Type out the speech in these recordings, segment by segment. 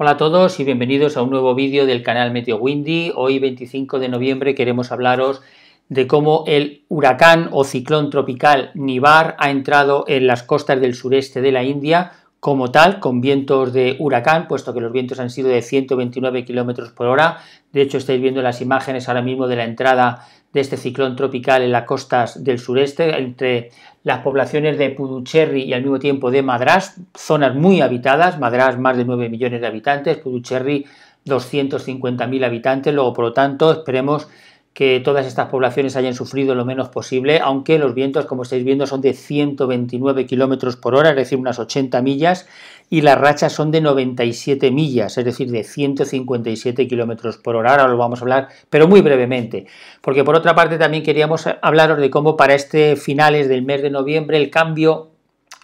Hola a todos y bienvenidos a un nuevo vídeo del canal Meteo Windy. Hoy 25 de noviembre queremos hablaros de cómo el huracán o ciclón tropical Nibar ha entrado en las costas del sureste de la India como tal, con vientos de huracán, puesto que los vientos han sido de 129 kilómetros por hora. De hecho, estáis viendo las imágenes ahora mismo de la entrada de este ciclón tropical en las costas del sureste, entre las poblaciones de Puducherry y al mismo tiempo de Madras, zonas muy habitadas, Madras más de 9 millones de habitantes, Puducherry 250.000 habitantes, luego por lo tanto esperemos que todas estas poblaciones hayan sufrido lo menos posible, aunque los vientos, como estáis viendo, son de 129 kilómetros por hora, es decir, unas 80 millas, y las rachas son de 97 millas, es decir, de 157 kilómetros por hora. Ahora lo vamos a hablar, pero muy brevemente, porque por otra parte también queríamos hablaros de cómo para este finales del mes de noviembre el cambio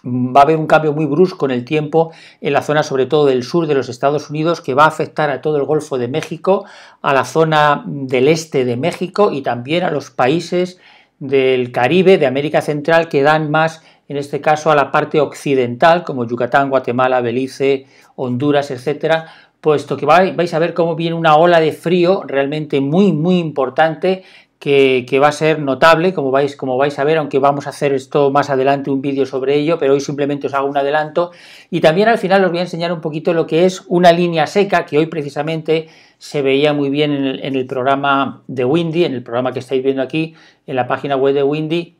va a haber un cambio muy brusco en el tiempo en la zona sobre todo del sur de los Estados Unidos que va a afectar a todo el Golfo de México, a la zona del este de México y también a los países del Caribe, de América Central, que dan más, en este caso, a la parte occidental, como Yucatán, Guatemala, Belice, Honduras, etc. puesto que vais a ver cómo viene una ola de frío realmente muy, muy importante que, va a ser notable, como vais, como vais a ver, aunque vamos a hacer esto más adelante un vídeo sobre ello, pero hoy simplemente os hago un adelanto. Y también al final os voy a enseñar un poquito lo que es una línea seca, que hoy precisamente se veía muy bien en el programa de Windy, en el programa que estáis viendo aquí, en la página web de Windy,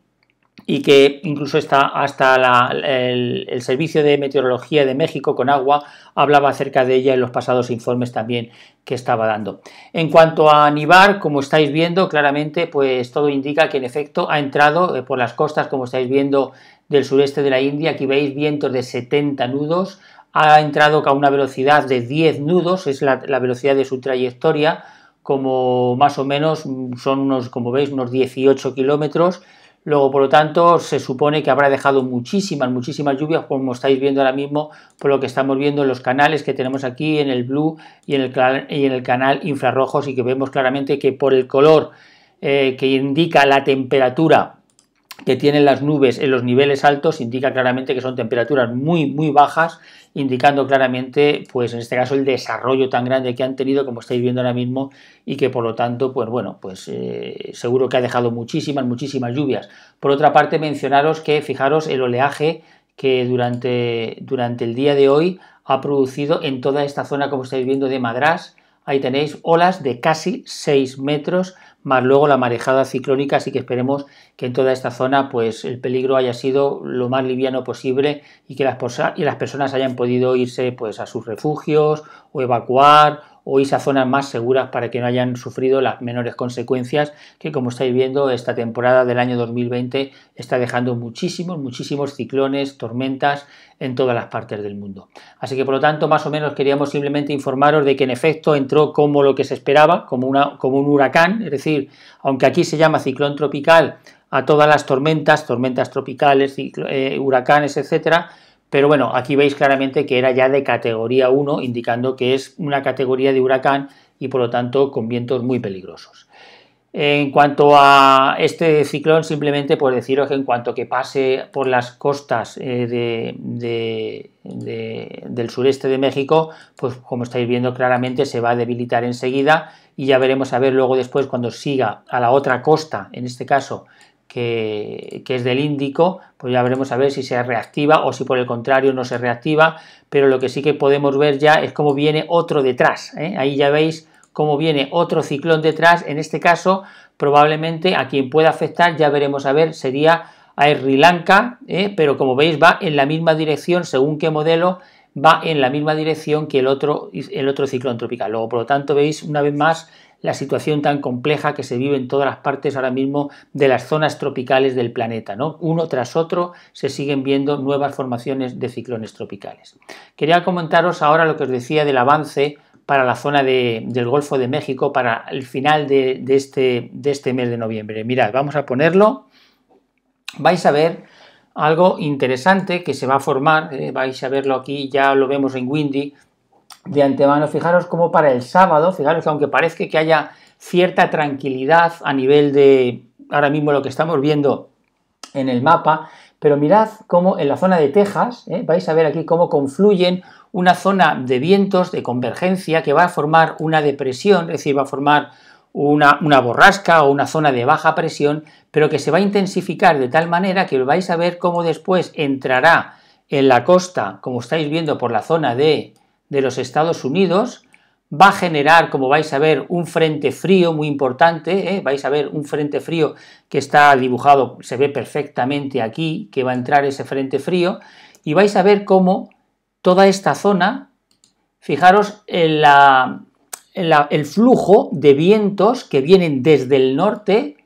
y que incluso está hasta el, Servicio de Meteorología de México con agua hablaba acerca de ella en los pasados informes también que estaba dando. En cuanto a Nibar, como estáis viendo claramente, pues todo indica que en efecto ha entrado eh, por las costas, como estáis viendo, del sureste de la India. Aquí veis vientos de 70 nudos, ha entrado a una velocidad de 10 nudos, es la, velocidad de su trayectoria, como más o menos mm, son unos, como veis, unos 18 kilómetros Luego, por lo tanto, se supone que habrá dejado muchísimas, muchísimas lluvias, como estáis viendo ahora mismo, por lo que estamos viendo en los canales que tenemos aquí, en el blue y en el, canal infrarrojos, y que vemos claramente que por el color eh, que indica la temperatura que tienen las nubes en los niveles altos indica claramente que son temperaturas muy muy bajas, indicando claramente pues en este caso el desarrollo tan grande que han tenido como estáis viendo ahora mismo y que por lo tanto pues bueno pues eh, seguro que ha dejado muchísimas muchísimas lluvias. Por otra parte mencionaros que fijaros el oleaje que durante, durante el día de hoy ha producido en toda esta zona como estáis viendo de Madrás. ahí tenéis olas de casi 6 metros más luego la marejada ciclónica, así que esperemos que en toda esta zona pues el peligro haya sido lo más liviano posible y que las, las personas hayan podido irse pues a sus refugios o evacuar hoy a zonas más seguras para que no hayan sufrido las menores consecuencias que como estáis viendo esta temporada del año 2020 está dejando muchísimos, muchísimos ciclones, tormentas en todas las partes del mundo. Así que por lo tanto más o menos queríamos simplemente informaros de que en efecto entró como lo que se esperaba, como, un huracán, es decir, aunque aquí se llama ciclón tropical, a todas las tormentas, tormentas tropicales, eh, huracanes, etcétera, pero bueno, aquí veis claramente que era ya de categoría 1, indicando que es una categoría de huracán y por lo tanto con vientos muy peligrosos. En cuanto a este ciclón, simplemente por deciros que en cuanto que pase por las costas eh, del sureste de México, pues como estáis viendo claramente se va a debilitar enseguida y ya veremos a ver luego después cuando siga a la otra costa, en este caso que, es del Índico, pues ya veremos a ver si se reactiva o si por el contrario no se reactiva, pero lo que sí que podemos ver ya es cómo viene otro detrás. ¿eh? Ahí ya veis cómo viene otro ciclón detrás, en este caso probablemente a quien pueda afectar, ya veremos a ver, sería a Sri Lanka, ¿eh? pero como veis va en la misma dirección, según qué modelo, va en la misma dirección que el otro, el otro ciclón tropical. Luego, por lo tanto, veis una vez más la situación tan compleja que se vive en todas las partes ahora mismo de las zonas tropicales del planeta. Uno tras otro se siguen viendo nuevas formaciones de ciclones tropicales. Quería comentaros ahora lo que os decía del avance para la zona del Golfo de México para el final este, de, este, mes de noviembre. Mirad, vamos a ponerlo. Vais a ver algo interesante que se va a formar, eh, vais a verlo aquí, ya lo vemos en Windy, de antemano. Fijaros cómo para el sábado, fijaros aunque parezca que haya cierta tranquilidad a nivel de ahora mismo lo que estamos viendo en el mapa, pero mirad cómo en la zona de Texas, ¿eh? vais a ver aquí cómo confluyen una zona de vientos de convergencia que va a formar una depresión, es decir, va a formar una, una, borrasca o una zona de baja presión, pero que se va a intensificar de tal manera que vais a ver cómo después entrará en la costa, como estáis viendo por la zona de de los Estados Unidos, va a generar, como vais a ver, un frente frío muy importante, ¿eh? vais a ver un frente frío que está dibujado, se ve perfectamente aquí, que va a entrar ese frente frío, y vais a ver cómo toda esta zona, fijaros en el flujo de vientos que vienen desde el norte,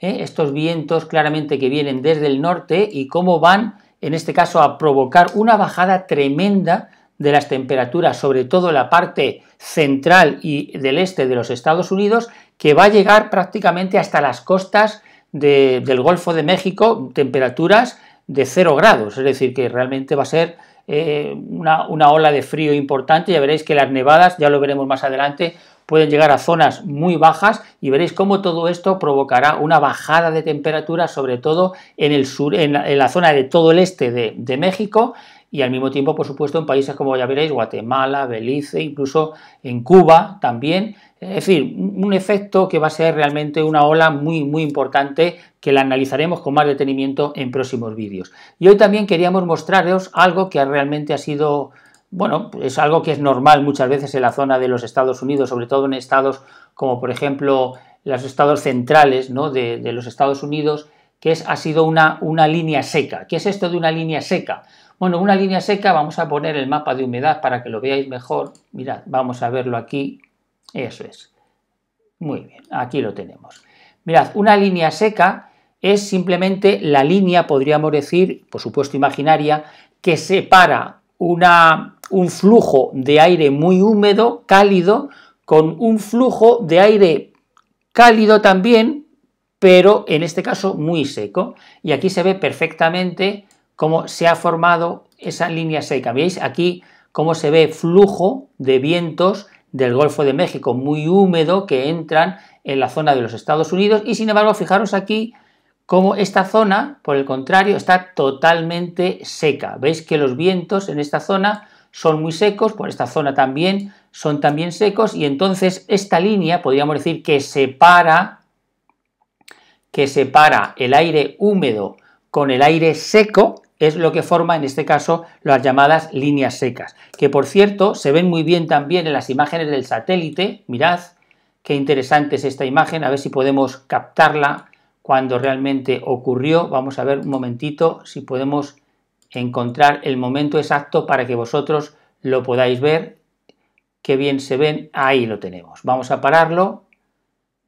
¿eh? estos vientos claramente que vienen desde el norte, y cómo van, en este caso, a provocar una bajada tremenda de las temperaturas, sobre todo en la parte central y del este de los Estados Unidos, que va a llegar prácticamente hasta las costas del Golfo de México, temperaturas de cero grados, es decir, que realmente va a ser eh, una, ola de frío importante, ya veréis que las nevadas, ya lo veremos más adelante, pueden llegar a zonas muy bajas y veréis cómo todo esto provocará una bajada de temperatura, sobre todo en el sur, en la, zona de todo el este de, de México, y al mismo tiempo, por supuesto, en países como ya veréis, Guatemala, Belice, incluso en Cuba también. Es decir, un efecto que va a ser realmente una ola muy, muy importante que la analizaremos con más detenimiento en próximos vídeos. Y hoy también queríamos mostraros algo que realmente ha sido bueno, es algo que es normal muchas veces en la zona de los Estados Unidos, sobre todo en estados como por ejemplo los estados centrales ¿no? de, los Estados Unidos, que es, ha sido una, una línea seca. ¿Qué es esto de una línea seca? Bueno, una línea seca, vamos a poner el mapa de humedad para que lo veáis mejor. Mirad, vamos a verlo aquí. Eso es. Muy bien, aquí lo tenemos. Mirad, una línea seca es simplemente la línea, podríamos decir, por supuesto imaginaria, que separa una, un flujo de aire muy húmedo, cálido, con un flujo de aire cálido también, pero en este caso muy seco. Y aquí se ve perfectamente cómo se ha formado esa línea seca. ¿Veis? Aquí cómo se ve flujo de vientos del Golfo de México, muy húmedo, que entran en la zona de los Estados Unidos. Y sin embargo, fijaros aquí cómo esta zona, por el contrario, está totalmente seca. ¿Veis que los vientos en esta zona son muy secos? Por esta zona también son también secos. Y entonces esta línea, podríamos decir, que separa que separa el aire húmedo con el aire seco es lo que forma en este caso las llamadas líneas secas, que por cierto se ven muy bien también en las imágenes del satélite. Mirad qué interesante es esta imagen, a ver si podemos captarla cuando realmente ocurrió. Vamos a ver un momentito si podemos encontrar el momento exacto para que vosotros lo podáis ver. Qué bien se ven, ahí lo tenemos. Vamos a pararlo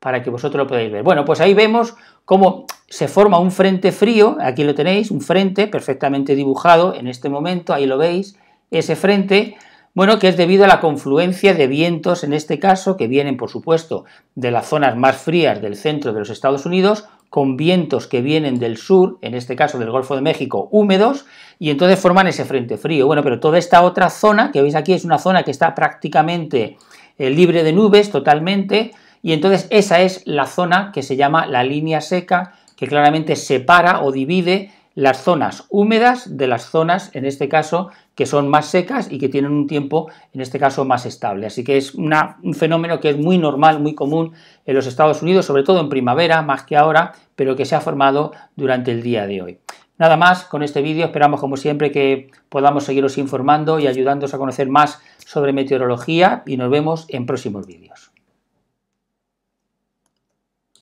para que vosotros lo podáis ver. Bueno, pues ahí vemos cómo se forma un frente frío, aquí lo tenéis, un frente perfectamente dibujado en este momento, ahí lo veis, ese frente, bueno, que es debido a la confluencia de vientos, en este caso, que vienen, por supuesto, de las zonas más frías del centro de los Estados Unidos, con vientos que vienen del sur, en este caso del Golfo de México, húmedos, y entonces forman ese frente frío. Bueno, pero toda esta otra zona que veis aquí es una zona que está prácticamente eh, libre de nubes totalmente, y entonces esa es la zona que se llama la línea seca, que claramente separa o divide las zonas húmedas de las zonas, en este caso, que son más secas y que tienen un tiempo, en este caso, más estable. Así que es un fenómeno que es muy normal, muy común en los Estados Unidos, sobre todo en primavera, más que ahora, pero que se ha formado durante el día de hoy. Nada más con este vídeo, esperamos como siempre que podamos seguiros informando y ayudándoos a conocer más sobre meteorología y nos vemos en próximos vídeos.